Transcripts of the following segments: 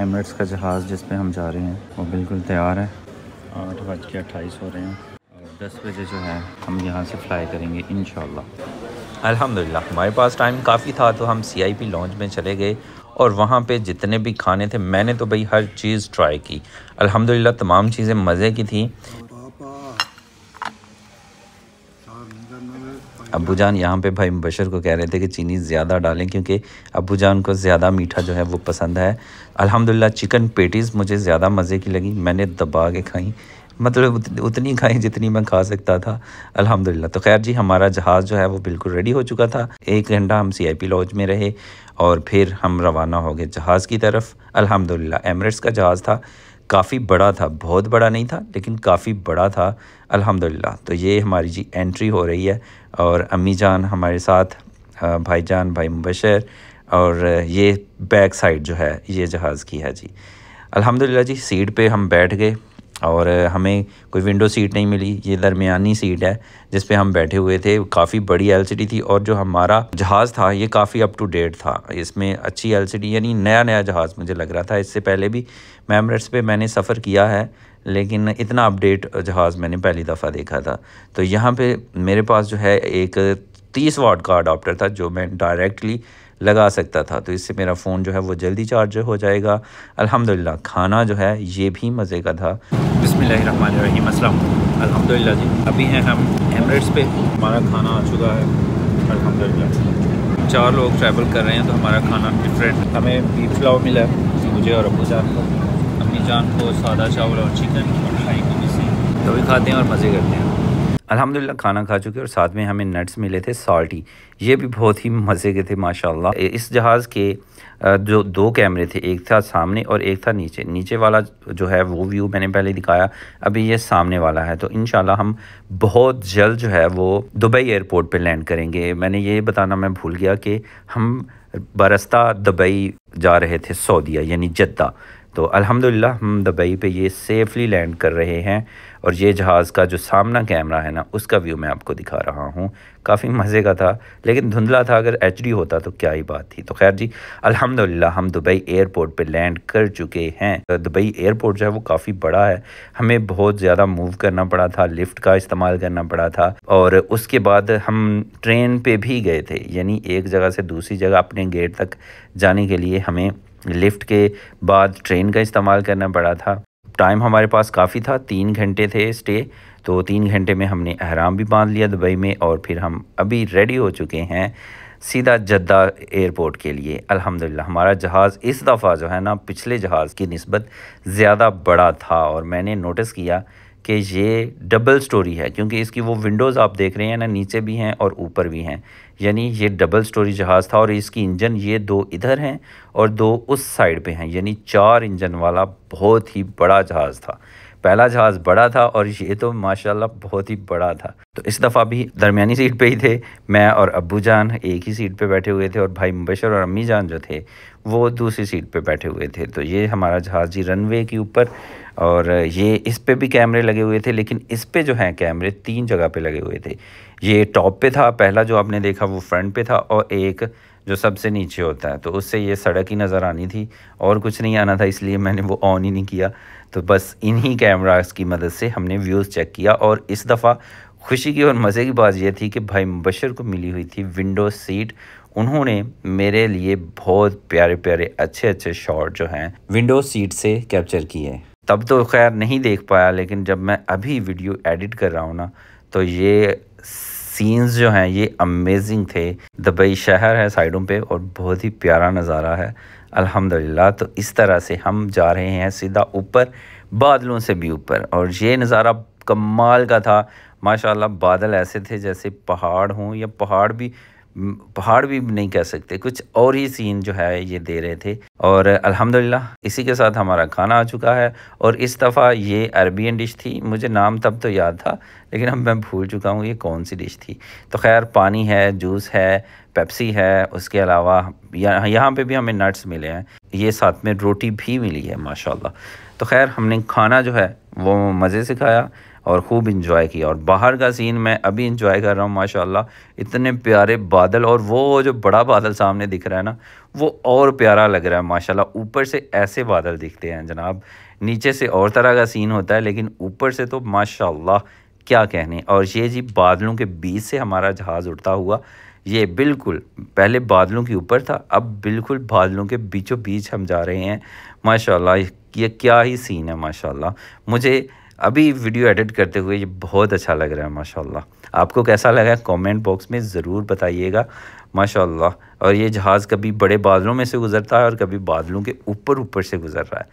Emirates का जहाज़ जिस पे हम जा रहे हैं वो बिल्कुल तैयार है आठ बज के अट्ठाईस हो रहे हैं और दस बजे जो है हम यहाँ से फ्लाई करेंगे इन अल्हम्दुलिल्लाह हमारे पास टाइम काफ़ी था तो हम सी आई पी लॉन्च में चले गए और वहाँ पे जितने भी खाने थे मैंने तो भाई हर चीज़ ट्राई की अल्हम्दुलिल्लाह तमाम चीज़ें मज़े की थी अबू जान यहाँ पे भाई मुबशर को कह रहे थे कि चीनी ज़्यादा डालें क्योंकि अबू जान को ज़्यादा मीठा जो है वो पसंद है अल्हम्दुलिल्लाह चिकन पेटीज़ मुझे ज़्यादा मज़े की लगी मैंने दबा के खाई मतलब उतनी खाई जितनी मैं खा सकता था अल्हम्दुलिल्लाह तो खैर जी हमारा जहाज़ जो है वो बिल्कुल रेडी हो चुका था एक घंटा हम सी आई पी लॉज में रहे और फिर हम रवाना हो गए जहाज़ की तरफ अल्हम्दुलिल्लाह एमरेट्स का जहाज़ था काफ़ी बड़ा था बहुत बड़ा नहीं था लेकिन काफ़ी बड़ा था अल्हम्दुलिल्लाह तो ये हमारी जी एंट्री हो रही है और अम्मी जान हमारे साथ भाई जान भाई मुबशर और ये बैक साइड जो है ये जहाज़ की है जी अल्हम्दुलिल्लाह जी सीट पे हम बैठ गए और हमें कोई विंडो सीट नहीं मिली ये दरमियानी सीट है जिस पे हम बैठे हुए थे काफ़ी बड़ी एलसीडी थी और जो हमारा जहाज़ था ये काफ़ी अप टू डेट था इसमें अच्छी एलसीडी यानी नया नया जहाज़ मुझे लग रहा था इससे पहले भी मेमरेट्स पे मैंने सफ़र किया है लेकिन इतना अपडेट जहाज़ मैंने पहली दफ़ा देखा था तो यहाँ पर मेरे पास जो है एक तीस वाट का अडाप्टर था जो मैं डायरेक्टली लगा सकता था तो इससे मेरा फ़ोन जो है वो जल्दी चार्ज हो जाएगा अल्हम्दुलिल्लाह खाना जो है ये भी मज़े का था बसमीम अलहमदिल्ला जी अभी हैं हम एमरेट्स पे हमारा खाना आ चुका है अलहमदिल्ला चार लोग ट्रैवल कर रहे हैं तो हमारा खाना डिफरेंट हमें बीफ पुलाव मिला है मुझे और अबू जान को अपनी जान को सादा चावल और चिकन और खाई को मिसी तो भी खाते हैं और मज़े करते हैं अल्हम्दुलिल्लाह खाना खा चुके और साथ में हमें नट्स मिले थे साल्टी ये भी बहुत ही मज़े के थे माशाल्लाह इस जहाज़ के जो दो कैमरे थे एक था सामने और एक था नीचे नीचे वाला जो है वो व्यू मैंने पहले दिखाया अभी ये सामने वाला है तो इन हम बहुत जल्द जो है वो दुबई एयरपोर्ट पर लैंड करेंगे मैंने ये बताना मैं भूल गया कि हम बरस्ता दुबई जा रहे थे सऊदिया यानी जद्दा तो अल्हम्दुलिल्लाह हम दुबई पे ये सेफ़ली लैंड कर रहे हैं और ये जहाज़ का जो सामना कैमरा है ना उसका व्यू मैं आपको दिखा रहा हूँ काफ़ी मज़े का था लेकिन धुंधला था अगर एच होता तो क्या ही बात थी तो खैर जी अल्हम्दुलिल्लाह हम दुबई एयरपोर्ट पे लैंड कर चुके हैं तो दुबई एयरपोर्ट जो है वो काफ़ी बड़ा है हमें बहुत ज़्यादा मूव करना पड़ा था लिफ्ट का इस्तेमाल करना पड़ा था और उसके बाद हम ट्रेन पर भी गए थे यानी एक जगह से दूसरी जगह अपने गेट तक जाने के लिए हमें लिफ्ट के बाद ट्रेन का इस्तेमाल करना पड़ा था टाइम हमारे पास काफ़ी था तीन घंटे थे स्टे तो तीन घंटे में हमने अहराम भी बांध लिया दुबई में और फिर हम अभी रेडी हो चुके हैं सीधा जद्दा एयरपोर्ट के लिए अल्हम्दुलिल्लाह हमारा जहाज़ इस दफ़ा जो है ना पिछले जहाज़ की नस्बत ज़्यादा बड़ा था और मैंने नोटिस किया कि ये डबल स्टोरी है क्योंकि इसकी वो विंडोज़ आप देख रहे हैं ना नीचे भी हैं और ऊपर भी हैं यानी ये डबल स्टोरी जहाज़ था और इसकी इंजन ये दो इधर हैं और दो उस साइड पे हैं यानी चार इंजन वाला बहुत ही बड़ा जहाज़ था पहला जहाज़ बड़ा था और ये तो माशाल्लाह बहुत ही बड़ा था तो इस दफ़ा भी दरमियानी सीट पे ही थे मैं और अबू जान एक ही सीट पे बैठे हुए थे और भाई मुबशर और अम्मी जान जो थे वो दूसरी सीट पे बैठे हुए थे तो ये हमारा जहाज़ जी रनवे के ऊपर और ये इस पे भी कैमरे लगे हुए थे लेकिन इस पे जो हैं कैमरे तीन जगह पे लगे हुए थे ये टॉप पे था पहला जो आपने देखा वो फ्रंट पे था और एक जो सबसे नीचे होता है तो उससे ये सड़क ही नज़र आनी थी और कुछ नहीं आना था इसलिए मैंने वो ऑन ही नहीं किया तो बस इन्हीं कैमराज की मदद से हमने व्यूज़ चेक किया और इस दफ़ा खुशी की और मज़े की बात यह थी कि भाई मुबशर को मिली हुई थी विंडो सीट उन्होंने मेरे लिए बहुत प्यारे प्यारे अच्छे अच्छे शॉट जो हैं विंडो सीट से कैप्चर किए तब तो खैर नहीं देख पाया लेकिन जब मैं अभी वीडियो एडिट कर रहा हूँ ना तो ये सीन्स जो हैं ये अमेजिंग थे दुबई शहर है साइडों पे और बहुत ही प्यारा नज़ारा है अल्हम्दुलिल्लाह तो इस तरह से हम जा रहे हैं सीधा ऊपर बादलों से भी ऊपर और ये नज़ारा कमाल का था माशाल्लाह बादल ऐसे थे जैसे पहाड़ हों या पहाड़ भी पहाड़ भी नहीं कह सकते कुछ और ही सीन जो है ये दे रहे थे और अल्हम्दुलिल्लाह इसी के साथ हमारा खाना आ चुका है और इस दफ़ा ये अरबियन डिश थी मुझे नाम तब तो याद था लेकिन अब मैं भूल चुका हूँ ये कौन सी डिश थी तो खैर पानी है जूस है पेप्सी है उसके अलावा यहाँ यहाँ पे भी हमें नट्स मिले हैं ये साथ में रोटी भी मिली है माशाल्लाह तो खैर हमने खाना जो है वो मज़े से खाया और ख़ूब इंजॉय किया और बाहर का सीन मैं अभी इंजॉय कर रहा हूँ माशाल्लाह इतने प्यारे बादल और वो जो बड़ा बादल सामने दिख रहा है ना वो और प्यारा लग रहा है माशाल्लाह ऊपर से ऐसे बादल दिखते हैं जनाब नीचे से और तरह का सीन होता है लेकिन ऊपर से तो माशाल्लाह क्या कहने और ये जी बादलों के बीच से हमारा जहाज़ उड़ता हुआ ये बिल्कुल पहले बादलों के ऊपर था अब बिल्कुल बादलों के बीचों बीच हम जा रहे हैं माशाल्लाह ये क्या ही सीन है माशाल्लाह मुझे अभी वीडियो एडिट करते हुए ये बहुत अच्छा लग रहा है माशाल्लाह आपको कैसा लगा कमेंट बॉक्स में ज़रूर बताइएगा माशाल्लाह और ये जहाज़ कभी बड़े बादलों में से गुज़रता है और कभी बादलों के ऊपर ऊपर से गुज़र रहा है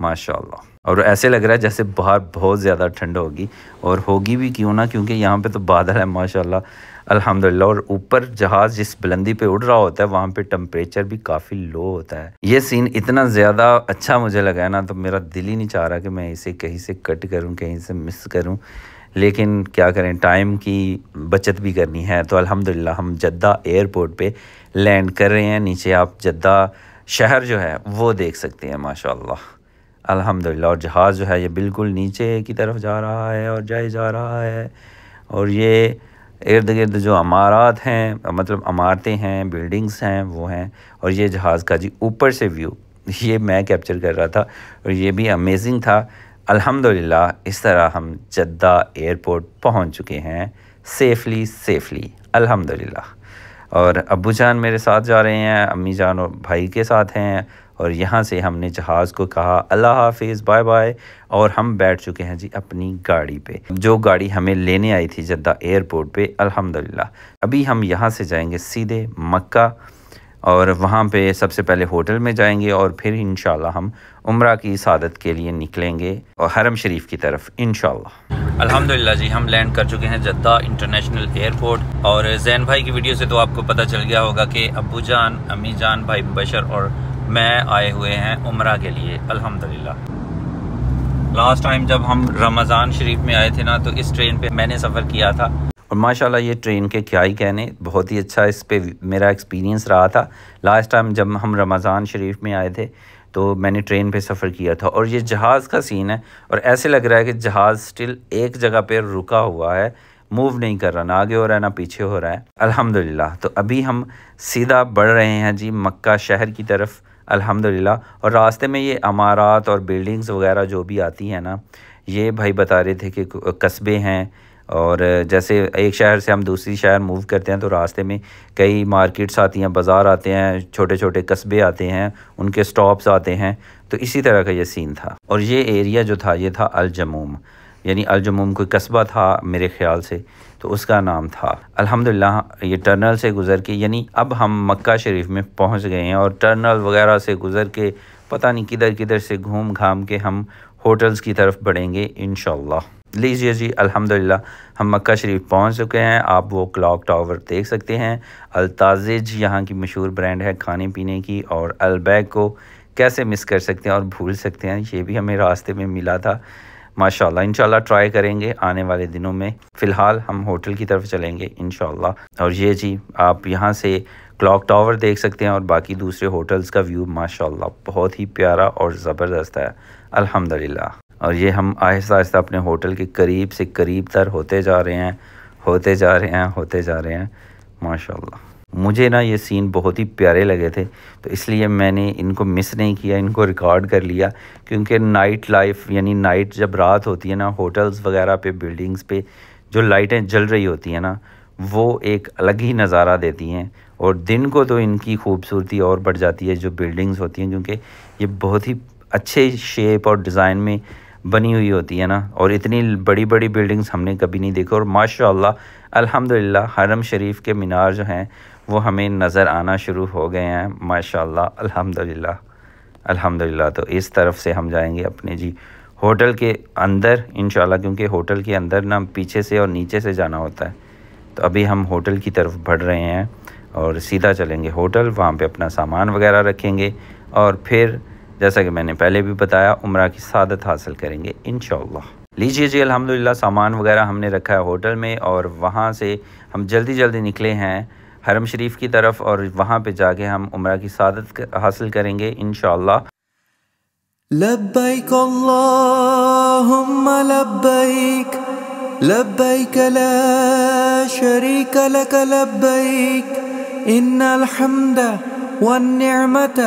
माशाल्लाह और ऐसे लग रहा है जैसे बाहर बहुत ज़्यादा ठंड होगी और होगी भी क्यों ना क्योंकि यहाँ पर तो बादल है माशाल्लाह अल्हम्दुलिल्लाह और ऊपर जहाज जिस बुलंदी पे उड़ रहा होता है वहाँ पे टम्परेचर भी काफ़ी लो होता है ये सीन इतना ज़्यादा अच्छा मुझे लगा है ना तो मेरा दिल ही नहीं चाह रहा कि मैं इसे कहीं से कट करूँ कहीं से मिस करूँ लेकिन क्या करें टाइम की बचत भी करनी है तो अल्हम्दुलिल्लाह हम जद्दा एयरपोर्ट पे लैंड कर रहे हैं नीचे आप जद्दा शहर जो है वो देख सकते हैं माशाल्लाह अल्हम्दुलिल्लाह और जहाज़ जो है ये बिल्कुल नीचे की तरफ जा रहा है और जाए जा रहा है और ये इर्द गिर्द जो अमारात हैं मतलब अमारतें हैं बिल्डिंग्स हैं वो हैं और ये जहाज़ का जी ऊपर से व्यू ये मैं कैप्चर कर रहा था और ये भी अमेजिंग था अल्हम्दुलिल्लाह इस तरह हम जद्दा एयरपोर्ट पहुंच चुके हैं सेफली सेफली अल्हम्दुलिल्लाह और अबू जान मेरे साथ जा रहे हैं अम्मी जान और भाई के साथ हैं और यहाँ से हमने जहाज़ को कहा अल्लाह हाफिज़ बाय बाय और हम बैठ चुके हैं जी अपनी गाड़ी पे जो गाड़ी हमें लेने आई थी जद्दा एयरपोर्ट पे अल्हम्दुलिल्लाह अभी हम यहाँ से जाएंगे सीधे मक्का और वहाँ पे सबसे पहले होटल में जाएंगे और फिर इन हम उम्र की सदत के लिए निकलेंगे और हरम शरीफ की तरफ इन अल्हम्दुलिल्लाह जी हम लैंड कर चुके हैं जद्दा इंटरनेशनल एयरपोर्ट और जैन भाई की वीडियो से तो आपको पता चल गया होगा कि अबू जान अमी जान भाई बशर और मैं आए हुए हैं उम्र के लिए अल्हम्दुलिल्लाह लास्ट टाइम जब हम रमज़ान शरीफ में आए थे ना तो इस ट्रेन पे मैंने सफ़र किया था और माशाल्लाह ये ट्रेन के क्या ही कहने बहुत ही अच्छा इस पर मेरा एक्सपीरियंस रहा था लास्ट टाइम जब हम रमज़ान शरीफ में आए थे तो मैंने ट्रेन पे सफ़र किया था और ये जहाज़ का सीन है और ऐसे लग रहा है कि जहाज़ स्टिल एक जगह पर रुका हुआ है मूव नहीं कर रहा ना आगे हो रहा है ना पीछे हो रहा है अल्हम्दुलिल्लाह तो अभी हम सीधा बढ़ रहे हैं जी मक्का शहर की तरफ अल्हम्दुलिल्लाह और रास्ते में ये अमारात और बिल्डिंग्स वगैरह जो भी आती हैं ना ये भाई बता रहे थे कि कस्बे हैं और जैसे एक शहर से हम दूसरी शहर मूव करते हैं तो रास्ते में कई मार्केट्स आती हैं बाज़ार आते हैं छोटे छोटे कस्बे आते हैं उनके स्टॉप्स आते हैं तो इसी तरह का ये सीन था और ये एरिया जो था ये था अलजमूम यानी अलजमूम कोई कस्बा था मेरे ख्याल से तो उसका नाम था अल्हम्दुलिल्लाह ये टर्नल से गुज़र के यानी अब हम मक्का शरीफ में पहुंच गए हैं और टर्नल वगैरह से गुज़र के पता नहीं किधर किधर से घूम घाम के हम होटल्स की तरफ बढ़ेंगे इन लीजिए जी अल्हम्दुलिल्लाह हम मक्का शरीफ पहुंच चुके हैं आप वो क्लॉक टावर देख सकते हैं अलताज़ यहाँ की मशहूर ब्रांड है खाने पीने की और अलबैग को कैसे मिस कर सकते हैं और भूल सकते हैं ये भी हमें रास्ते में मिला था माशाल्लाह इंशाल्लाह ट्राई करेंगे आने वाले दिनों में फ़िलहाल हम होटल की तरफ चलेंगे इंशाल्लाह और ये जी आप यहाँ से क्लॉक टावर देख सकते हैं और बाकी दूसरे होटल्स का व्यू माशाल्लाह बहुत ही प्यारा और ज़बरदस्त है अल्हम्दुलिल्लाह और ये हम आहिस्ता आहिस्ता अपने होटल के करीब से करीब तर होते जा रहे हैं होते जा रहे हैं होते जा रहे हैं माशाल्लाह मुझे ना ये सीन बहुत ही प्यारे लगे थे तो इसलिए मैंने इनको मिस नहीं किया इनको रिकॉर्ड कर लिया क्योंकि नाइट लाइफ यानी नाइट जब रात होती है ना होटल्स वगैरह पे बिल्डिंग्स पे जो लाइटें जल रही होती हैं ना वो एक अलग ही नज़ारा देती हैं और दिन को तो इनकी खूबसूरती और बढ़ जाती है जो बिल्डिंग्स होती हैं क्योंकि ये बहुत ही अच्छे शेप और डिज़ाइन में बनी हुई होती है ना और इतनी बड़ी बड़ी बिल्डिंग्स हमने कभी नहीं देखी और माशाल्लाह अल्हम्दुलिल्लाह हरम शरीफ के मीनार जो हैं वो हमें नज़र आना शुरू हो गए हैं माशाल्लाह अल्हम्दुलिल्लाह अल्हम्दुलिल्लाह तो इस तरफ से हम जाएंगे अपने जी होटल के अंदर इन क्योंकि होटल के अंदर ना पीछे से और नीचे से जाना होता है तो अभी हम होटल की तरफ बढ़ रहे हैं और सीधा चलेंगे होटल वहाँ पर अपना सामान वगैरह रखेंगे और फिर जैसा कि मैंने पहले भी बताया उम्र की सादत हासिल करेंगे इन लीजिए जी अलहमदिल्ला सामान वगैरह हमने रखा है होटल में और वहाँ से हम जल्दी जल्दी निकले हैं हरम शरीफ की तरफ और वहाँ पे जाके हम उम्र की सादत हासिल करेंगे इन لبيك لبيك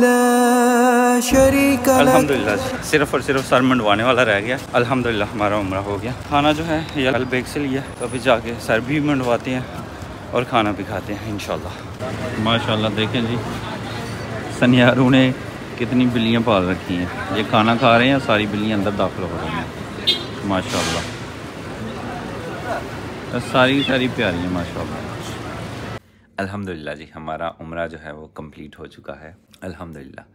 अलहमदिल्ला सिर्फ और सिर्फ सर मंडवाने वाला रह गया अलहमदिल्ला हमारा उम्र हो गया खाना जो है ये अल बेग से लिया तो अभी जाके सर भी मंडवाते हैं और खाना भी खाते हैं इन माशाल्लाह देखें जी सनियारू ने कितनी बिल्लियाँ पाल रखी हैं ये खाना खा रहे हैं सारी बिल्लियाँ अंदर दाखिल हो रही हैं माशाल्लाह सारी सारी प्यारी हैं माशाल्लाह अल्हम्दुलिल्लाह जी हमारा उम्र जो है वो कंप्लीट हो चुका है अल्हम्दुलिल्लाह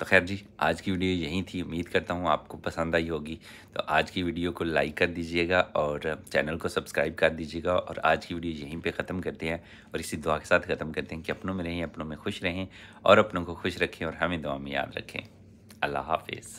तो खैर जी आज की वीडियो यहीं थी उम्मीद करता हूँ आपको पसंद आई होगी तो आज की वीडियो को लाइक कर दीजिएगा और चैनल को सब्सक्राइब कर दीजिएगा और आज की वीडियो यहीं पे ख़त्म करते हैं और इसी दुआ के साथ ख़त्म करते हैं कि अपनों में रहें अपनों में खुश रहें और अपनों को खुश रखें और हमें दुआ में याद रखें अल्लाह हाफिज़